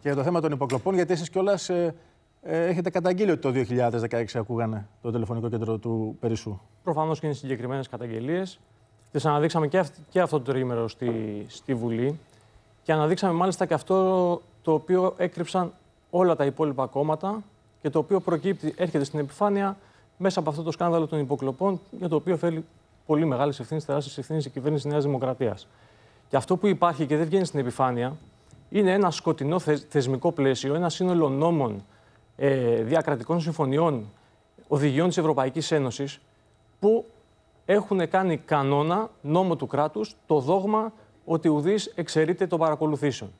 και για το θέμα των υποκλοπών, γιατί εσείς κιόλας ε, ε, έχετε καταγγείλει ότι το 2016 ακούγανε το τηλεφωνικό κέντρο του Περισσού. Προφανώς και είναι συγκεκριμένες καταγγελίες. Τις αναδείξαμε και, αυ- και αυτό το τρίμερο στη, στη Βουλή. Και αναδείξαμε μάλιστα και αυτό το οποίο έκρυψαν όλα τα υπόλοιπα κόμματα και το οποίο προκύπτει, έρχεται στην επιφάνεια μέσα από αυτό το σκάνδαλο των υποκλοπών, για το οποίο φέρει πολύ μεγάλες ευθύνες, τεράστιες ευθύνες η κυβέρνηση Νέας Δημοκρατίας. Και αυτό που υπάρχει και δεν βγαίνει στην επιφάνεια είναι ένα σκοτεινό θεσμικό πλαίσιο, ένα σύνολο νόμων, ε, διακρατικών συμφωνιών, οδηγιών της Ευρωπαϊκής Ένωσης που έχουν κάνει κανόνα, νόμο του κράτους, το δόγμα ότι ουδής εξαιρείται των παρακολουθήσεων.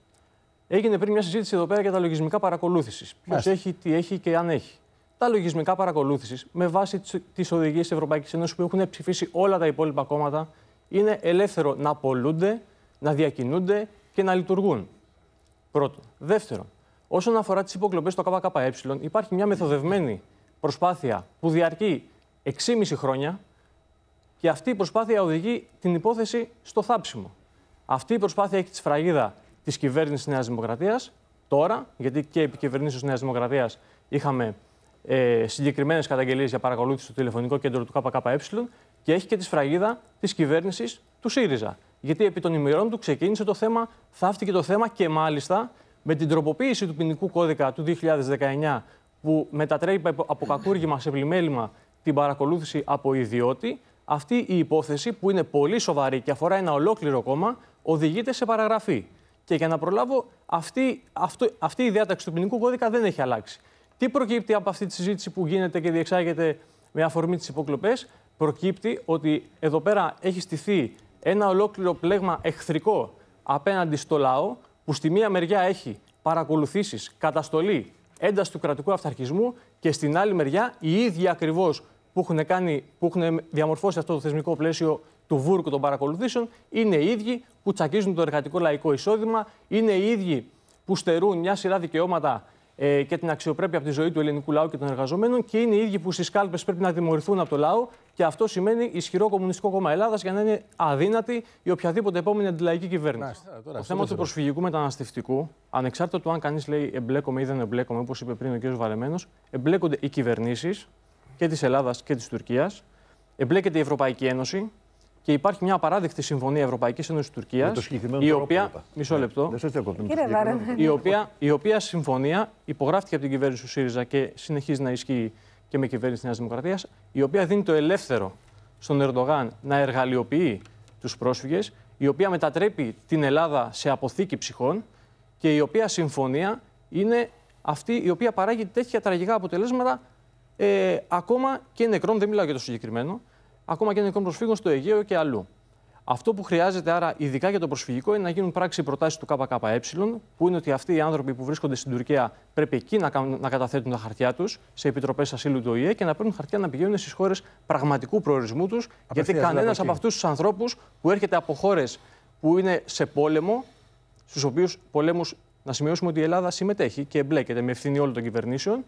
Έγινε πριν μια συζήτηση εδώ πέρα για τα λογισμικά παρακολούθησης. Ποιος έχει, τι έχει και αν έχει. Τα λογισμικά παρακολούθησης, με βάση τις οδηγίες της Ευρωπαϊκής Ένωσης που έχουν ψηφίσει όλα τα υπόλοιπα κόμματα, είναι ελεύθερο να πολλούνται, να διακινούνται και να λειτουργούν. Πρώτον. Δεύτερον, όσον αφορά τις υποκλοπές στο ΚΚΕ, υπάρχει μια μεθοδευμένη προσπάθεια που διαρκεί 6,5 χρόνια και αυτή η προσπάθεια οδηγεί την υπόθεση στο θάψιμο. Αυτή η προσπάθεια έχει τη σφραγίδα της κυβέρνησης Νέας Δημοκρατίας τώρα, γιατί και επί κυβερνήσεως Νέας Δημοκρατίας είχαμε ε, συγκεκριμένες καταγγελίες για παρακολούθηση στο τηλεφωνικό κέντρο του ΚΚΕ και έχει και τη σφραγίδα της κυβέρνησης του ΣΥΡΙΖΑ γιατί επί των ημερών του ξεκίνησε το θέμα, θαύτηκε το θέμα και μάλιστα με την τροποποίηση του ποινικού κώδικα του 2019 που μετατρέπει από κακούργημα σε πλημέλημα την παρακολούθηση από ιδιώτη, αυτή η υπόθεση που είναι πολύ σοβαρή και αφορά ένα ολόκληρο κόμμα οδηγείται σε παραγραφή. Και για να προλάβω, αυτή, αυτό, αυτή η διάταξη του ποινικού κώδικα δεν έχει αλλάξει. Τι προκύπτει από αυτή τη συζήτηση που γίνεται και διεξάγεται με αφορμή τις υποκλοπές, προκύπτει ότι εδώ πέρα έχει στηθεί ένα ολόκληρο πλέγμα εχθρικό απέναντι στο λαό, που στη μία μεριά έχει παρακολουθήσεις, καταστολή, ένταση του κρατικού αυταρχισμού και στην άλλη μεριά οι ίδιοι ακριβώς που, έχουν που έχουν διαμορφώσει αυτό το θεσμικό πλαίσιο του βούρκου των παρακολουθήσεων είναι οι ίδιοι που τσακίζουν το εργατικό λαϊκό εισόδημα, είναι οι ίδιοι που στερούν μια σειρά δικαιώματα ε, και την αξιοπρέπεια από τη ζωή του ελληνικού λαού και των εργαζομένων και είναι οι ίδιοι που στις κάλπες πρέπει να δημορφωθούν από το λαό και αυτό σημαίνει ισχυρό κομμουνιστικό κόμμα Ελλάδας για να είναι αδύνατη η οποιαδήποτε επόμενη αντιλαϊκή κυβέρνηση. Ναι, το θέμα του προσφυγικού μεταναστευτικού, ανεξάρτητα του αν κανείς λέει εμπλέκομαι ή δεν εμπλέκομαι, όπως είπε πριν ο κ. Βαρεμένος, εμπλέκονται οι κυβερνήσεις και της Ελλάδας και της Τουρκίας, εμπλέκεται η Ευρωπαϊκή Ένωση, και υπάρχει μια απαράδεκτη συμφωνία Ευρωπαϊκής Ένωσης Τουρκίας. Η οποία. Μισό ναι. λεπτό. Η οποία, η οποία συμφωνία υπογράφτηκε από την κυβέρνηση του ΣΥΡΙΖΑ και συνεχίζει να ισχύει και με κυβέρνηση της Νέας Δημοκρατίας η οποία δίνει το ελεύθερο στον Ερντογάν να εργαλειοποιεί τους πρόσφυγες, η οποία μετατρέπει την Ελλάδα σε αποθήκη ψυχών και η οποία συμφωνία είναι αυτή η οποία παράγει τέτοια τραγικά αποτελέσματα ε, ακόμα και νεκρών, δεν μιλάω για το συγκεκριμένο, ακόμα και νεκρών προσφύγων στο Αιγαίο και αλλού. Αυτό που χρειάζεται άρα, ειδικά για το προσφυγικό, είναι να γίνουν πράξη οι προτάσεις του ΚΚΕ, που είναι ότι αυτοί οι άνθρωποι που βρίσκονται στην Τουρκία πρέπει εκεί να, να καταθέτουν τα χαρτιά τους σε επιτροπές ασύλου του ΟΗΕ και να παίρνουν χαρτιά να πηγαίνουν στις χώρες πραγματικού προορισμού τους. Γιατί ναι, κανένας από αυτούς τους ανθρώπους που έρχεται από χώρες που είναι σε πόλεμο, στους οποίους πολέμους να σημειώσουμε ότι η Ελλάδα συμμετέχει και εμπλέκεται με ευθύνη όλων των κυβερνήσεων.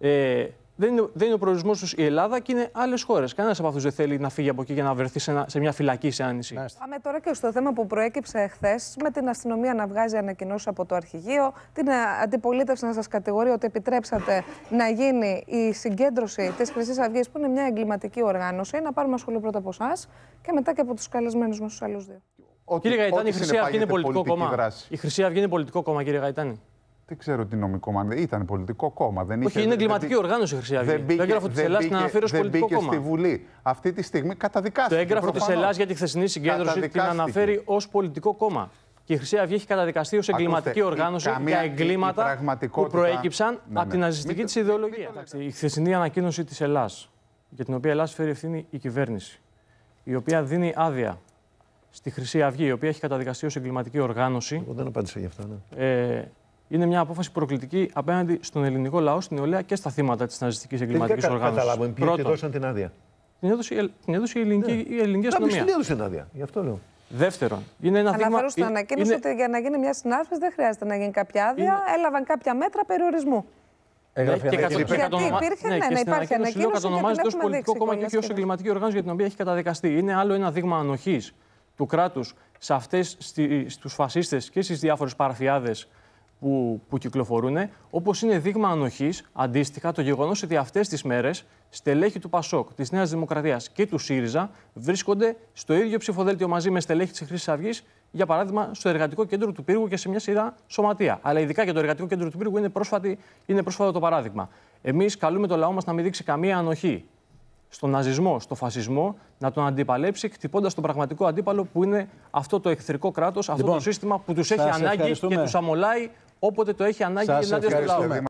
Ε, δεν είναι, δεν ο προορισμός τους η Ελλάδα και είναι άλλες χώρες. Κανένας από αυτούς δεν θέλει να φύγει από εκεί για να βρεθεί σε, μια φυλακή σε άνηση. Πάμε τώρα και στο θέμα που προέκυψε χθες, με την αστυνομία να βγάζει ανακοινώσεις από το αρχηγείο, την ε, αντιπολίτευση να σας κατηγορεί ότι επιτρέψατε να γίνει η συγκέντρωση της Χρυσής Αυγής, που είναι μια εγκληματική οργάνωση. Να πάρουμε σχολείο πρώτα από εσάς και μετά και από τους καλεσμένους μας τους άλλους δύο. Ότι, κύριε Γαϊτάνη, η Χρυσή είναι πολιτικό Η Χρυσή Αυγή είναι πολιτικό κόμμα, κύριε Γαϊτάνη. Δεν ξέρω τι νομικό μάνα. Ήταν πολιτικό κόμμα. Δεν είχε, Όχι, είναι εγκληματική δεν... οργάνωση η Χρυσή Αυγή. Δεν το έγγραφο της Ελλάδα την αναφέρει ω πολιτικό κόμμα. στη Βουλή. Αυτή τη στιγμή καταδικάστηκε. Το έγγραφο της Ελλάδα για τη χθεσινή συγκέντρωση την αναφέρει ως πολιτικό κόμμα. Και η Χρυσή Αυγή έχει καταδικαστεί ως εγκληματική Ακούστε, οργάνωση η, για εγκλήματα η που προέκυψαν ναι, ναι. από την ναζιστική τη ιδεολογία. Η χθεσινή ανακοίνωση της Ελλάδα, για την οποία Ελλάδα φέρει ευθύνη η κυβέρνηση, η οποία δίνει άδεια στη Χρυσή Αυγή, η οποία έχει καταδικαστεί ως εγκληματική οργάνωση. Εγώ δεν απάντησα γι' αυτό, ναι. Ε, είναι μια απόφαση προκλητική απέναντι στον ελληνικό λαό, στην νεολαία και στα θύματα της ναζιστικής εγκληματική οργάνωση. Δεν καταλάβω. Ποιοι έδωσαν την άδεια. Την έδωσε, την έδωσε η ελληνική, ναι. η ελληνική αστυνομία. Την έδωσε την άδεια. Γι' αυτό λέω. Δεύτερον, είναι ένα Αναφέρω στην ανακοίνωση είναι... ότι για να γίνει μια συνάρτηση, δεν χρειάζεται να γίνει κάποια άδεια. Είναι... Έλαβαν κάποια μέτρα περιορισμού. Έγραφε ε, και κατ' Γιατί υπήρχε, ναι, ναι, ναι υπάρχει ανακοίνωση. Κατονομάζεται ω πολιτικό κόμμα και όχι ως εγκληματική οργάνωση για την οποία έχει καταδικαστεί. Είναι άλλο ένα δείγμα ανοχής του κράτους σε αυτέ, στους φασίστες και στις διάφορες παραφιάδες που, που κυκλοφορούν, όπως είναι δείγμα ανοχής αντίστοιχα το γεγονός ότι αυτές τις μέρες στελέχη του Πασόκ, της Νέας Δημοκρατίας και του ΣΥΡΙΖΑ βρίσκονται στο ίδιο ψηφοδέλτιο μαζί με στελέχη της Χρυσής Αυγής, για παράδειγμα στο εργατικό κέντρο του Πύργου και σε μια σειρά σωματεία. Αλλά ειδικά για το εργατικό κέντρο του Πύργου είναι, πρόσφατη, είναι πρόσφατο το παράδειγμα. Εμείς καλούμε το λαό μας να μην δείξει καμία ανοχή στον ναζισμό, στο φασισμό, να τον αντιπαλέψει, χτυπώντας τον πραγματικό αντίπαλο που είναι αυτό το εχθρικό κράτος, αυτό λοιπόν, το σύστημα που τους έχει ανάγκη και τους αμολάει όποτε το έχει ανάγκη ενάντια στο λαό.